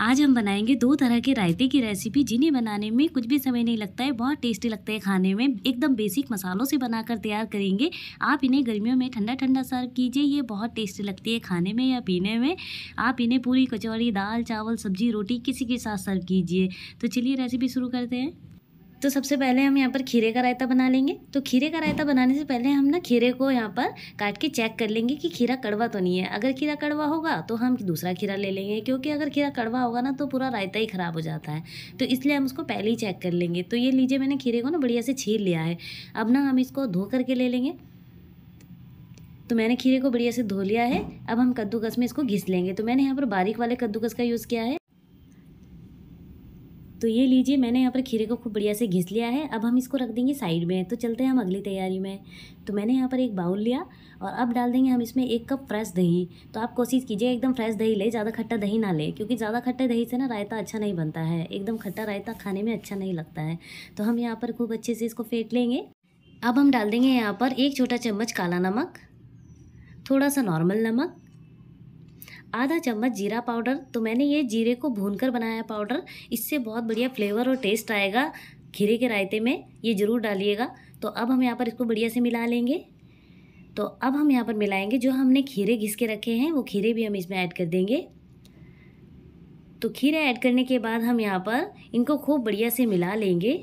आज हम बनाएंगे दो तरह के रायते की रेसिपी जिन्हें बनाने में कुछ भी समय नहीं लगता है बहुत टेस्टी लगता है खाने में एकदम बेसिक मसालों से बनाकर तैयार करेंगे आप इन्हें गर्मियों में ठंडा ठंडा सर्व कीजिए ये बहुत टेस्टी लगती है खाने में या पीने में आप इन्हें पूरी कचौड़ी दाल चावल सब्जी रोटी किसी के साथ सर्व कीजिए तो चलिए रेसिपी शुरू करते हैं तो सबसे पहले हम यहाँ पर खीरे का रायता बना लेंगे तो खीरे का रायता बनाने से पहले हम ना खीरे को यहाँ पर काट के चेक कर लेंगे कि खीरा कड़वा तो नहीं है अगर खीरा कड़वा होगा तो हम दूसरा खीरा ले लेंगे क्योंकि अगर खीरा कड़वा होगा ना तो पूरा रायता ही ख़राब हो जाता है तो इसलिए हम उसको पहले ही चेक कर लेंगे तो ये लीजिए मैंने खीरे को ना बढ़िया से छील लिया है अब ना हम इसको धो करके ले लेंगे तो मैंने खीरे को बढ़िया से धो लिया है अब हम कद्दूकस में इसको घिस लेंगे तो मैंने यहाँ पर बारीक वाले कद्दूकस का यूज़ किया है तो ये लीजिए मैंने यहाँ पर खीरे को खूब बढ़िया से घिस लिया है अब हम इसको रख देंगे साइड में तो चलते हैं हम अगली तैयारी में तो मैंने यहाँ पर एक बाउल लिया और अब डाल देंगे हम इसमें एक कप फ्रेश दही तो आप कोशिश कीजिए एकदम फ्रेश दही ले ज़्यादा खट्टा दही ना ले क्योंकि ज़्यादा खट्टा दही से ना रायता अच्छा नहीं बनता है एकदम खट्टा रायता खाने में अच्छा नहीं लगता है तो हम यहाँ पर खूब अच्छे से इसको फेंट लेंगे अब हम डाल देंगे यहाँ पर एक छोटा चम्मच काला नमक थोड़ा सा नॉर्मल नमक आधा चम्मच जीरा पाउडर तो मैंने ये जीरे को भूनकर बनाया पाउडर इससे बहुत बढ़िया फ्लेवर और टेस्ट आएगा खीरे के रायते में ये ज़रूर डालिएगा तो अब हम यहाँ पर इसको बढ़िया से मिला लेंगे तो अब हम यहाँ पर मिलाएंगे जो हमने खीरे घिस के रखे हैं वो खीरे भी हम इसमें ऐड कर देंगे तो खीरे ऐड करने के बाद हम यहाँ पर इनको खूब बढ़िया से मिला लेंगे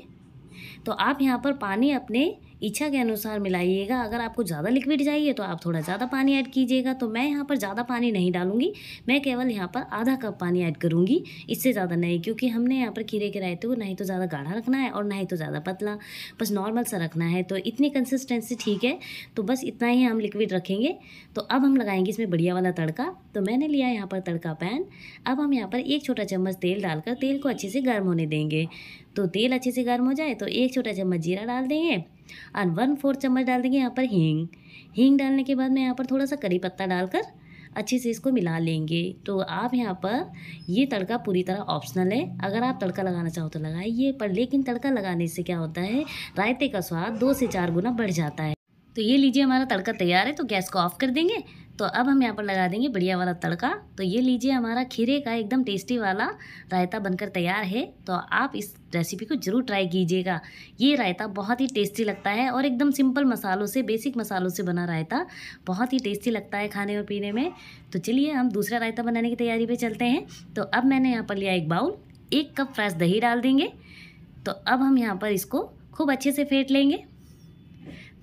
तो आप यहाँ पर पानी अपने इच्छा के अनुसार मिलाइएगा अगर आपको ज़्यादा लिक्विड चाहिए तो आप थोड़ा ज़्यादा पानी ऐड कीजिएगा तो मैं यहाँ पर ज़्यादा पानी नहीं डालूंगी मैं केवल यहाँ पर आधा कप पानी ऐड करूँगी इससे ज़्यादा नहीं क्योंकि हमने यहाँ पर खीरे के रायते को ना ही तो ज़्यादा गाढ़ा रखना है और ना ही तो ज़्यादा पतला बस नॉर्मल सा रखना है तो इतनी कंसिस्टेंसी ठीक है तो बस इतना ही हम लिक्विड रखेंगे तो अब हम लगाएंगे इसमें बढ़िया वाला तड़का तो मैंने लिया यहाँ पर तड़का पैन अब हम यहाँ पर एक छोटा चम्मच तेल डालकर तेल को अच्छे से गर्म होने देंगे तो तेल अच्छे से गर्म हो जाए तो एक छोटा चम्मच जीरा डाल देंगे और वन फोर्थ चम्मच डाल देंगे यहाँ पर हींग हींग डालने के बाद मैं यहाँ पर थोड़ा सा करी पत्ता डालकर अच्छे से इसको मिला लेंगे तो आप यहाँ पर ये तड़का पूरी तरह ऑप्शनल है अगर आप तड़का लगाना चाहो तो लगाइए पर लेकिन तड़का लगाने से क्या होता है रायते का स्वाद दो से चार गुना बढ़ जाता है तो ये लीजिए हमारा तड़का तैयार है तो गैस को ऑफ कर देंगे तो अब हम यहाँ पर लगा देंगे बढ़िया वाला तड़का तो ये लीजिए हमारा खीरे का एकदम टेस्टी वाला रायता बनकर तैयार है तो आप इस रेसिपी को ज़रूर ट्राई कीजिएगा ये रायता बहुत ही टेस्टी लगता है और एकदम सिंपल मसालों से बेसिक मसालों से बना रायता बहुत ही टेस्टी लगता है खाने और पीने में तो चलिए हम दूसरा रायता बनाने की तैयारी पर चलते हैं तो अब मैंने यहाँ पर लिया एक बाउल एक कप फ्रेश दही डाल देंगे तो अब हम यहाँ पर इसको खूब अच्छे से फेंट लेंगे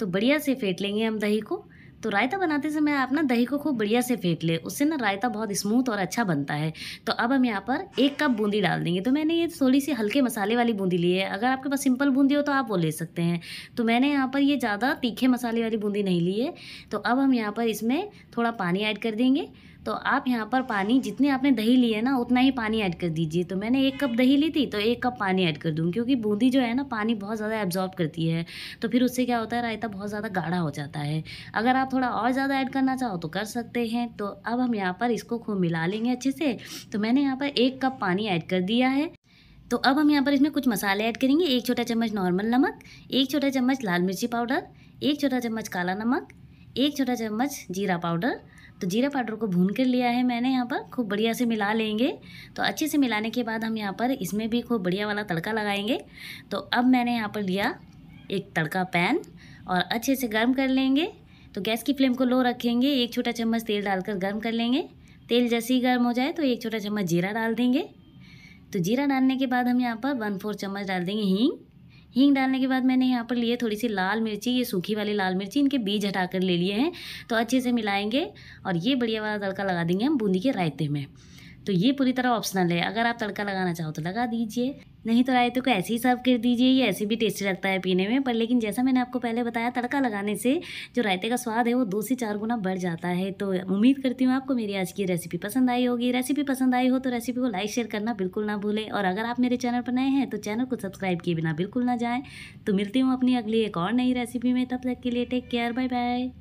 तो बढ़िया से फेंट लेंगे हम दही को तो रायता बनाते समय आप ना दही को खूब बढ़िया से फेंट ले उससे ना रायता बहुत स्मूथ और अच्छा बनता है तो अब हम यहाँ पर एक कप बूंदी डाल देंगे तो मैंने ये थोड़ी सी हल्के मसाले वाली बूंदी ली है अगर आपके पास सिंपल बूंदी हो तो आप वो ले सकते हैं तो मैंने यहाँ पर ये ज़्यादा तीखे मसाले वाली बूंदी नहीं ली है तो अब हम यहाँ पर इसमें थोड़ा पानी ऐड कर देंगे तो आप यहाँ पर पानी जितने आपने दही ली है ना उतना ही पानी ऐड कर दीजिए तो मैंने एक कप दही ली थी तो एक कप पानी ऐड कर दूँ क्योंकि बूंदी जो है ना पानी बहुत ज़्यादा एब्जॉर्ब करती है तो फिर उससे क्या होता है रायता बहुत ज़्यादा गाढ़ा हो जाता है अगर आप थोड़ा और ज़्यादा ऐड करना चाहो तो कर सकते हैं तो अब हम यहाँ पर इसको खूब मिला लेंगे अच्छे से तो मैंने यहाँ पर एक कप पानी ऐड कर दिया है तो अब हम यहाँ पर इसमें कुछ मसाले ऐड करेंगे एक छोटा चम्मच नॉर्मल नमक एक छोटा चम्मच लाल मिर्ची पाउडर एक छोटा चम्मच काला नमक एक छोटा चम्मच जीरा पाउडर तो जीरा पाउडर को भून कर लिया है मैंने यहाँ पर खूब बढ़िया से मिला लेंगे तो अच्छे से मिलाने के बाद हम यहाँ पर इसमें भी खूब बढ़िया वाला तड़का लगाएंगे तो अब मैंने यहाँ पर लिया एक तड़का पैन और अच्छे से गर्म कर लेंगे तो गैस की फ्लेम को लो रखेंगे एक छोटा चम्मच तेल डालकर गर्म कर लेंगे तेल जैसे ही गर्म हो जाए तो एक छोटा चम्मच जीरा डाल देंगे तो जीरा डालने के बाद हम यहाँ पर वन फोर चम्मच डाल देंगे हींग हींग डालने के बाद मैंने यहाँ पर लिए थोड़ी सी लाल मिर्ची ये सूखी वाली लाल मिर्ची इनके बीज हटा कर ले लिए हैं तो अच्छे से मिलाएंगे और ये बढ़िया वाला तड़का लगा देंगे हम बूंदी के रायते में तो ये पूरी तरह ऑप्शनल है अगर आप तड़का लगाना चाहो तो लगा दीजिए नहीं तो रायते को ऐसे ही सर्व कर दीजिए ये ऐसे भी टेस्टी लगता है पीने में पर लेकिन जैसा मैंने आपको पहले बताया तड़का लगाने से जो रायते का स्वाद है वो दो से चार गुना बढ़ जाता है तो उम्मीद करती हूँ आपको मेरी आज की रेसिपी पसंद आई होगी रेसिपी पसंद आई हो तो रेसिपी को लाइक शेयर करना बिल्कुल ना भूलें और अगर आप मेरे चैनल पर नए हैं तो चैनल को सब्सक्राइब किए बिना बिल्कुल ना जाएँ तो मिलती हूँ अपनी अगली एक और नई रेसिपी में तब तक के लिए टेक केयर बाय बाय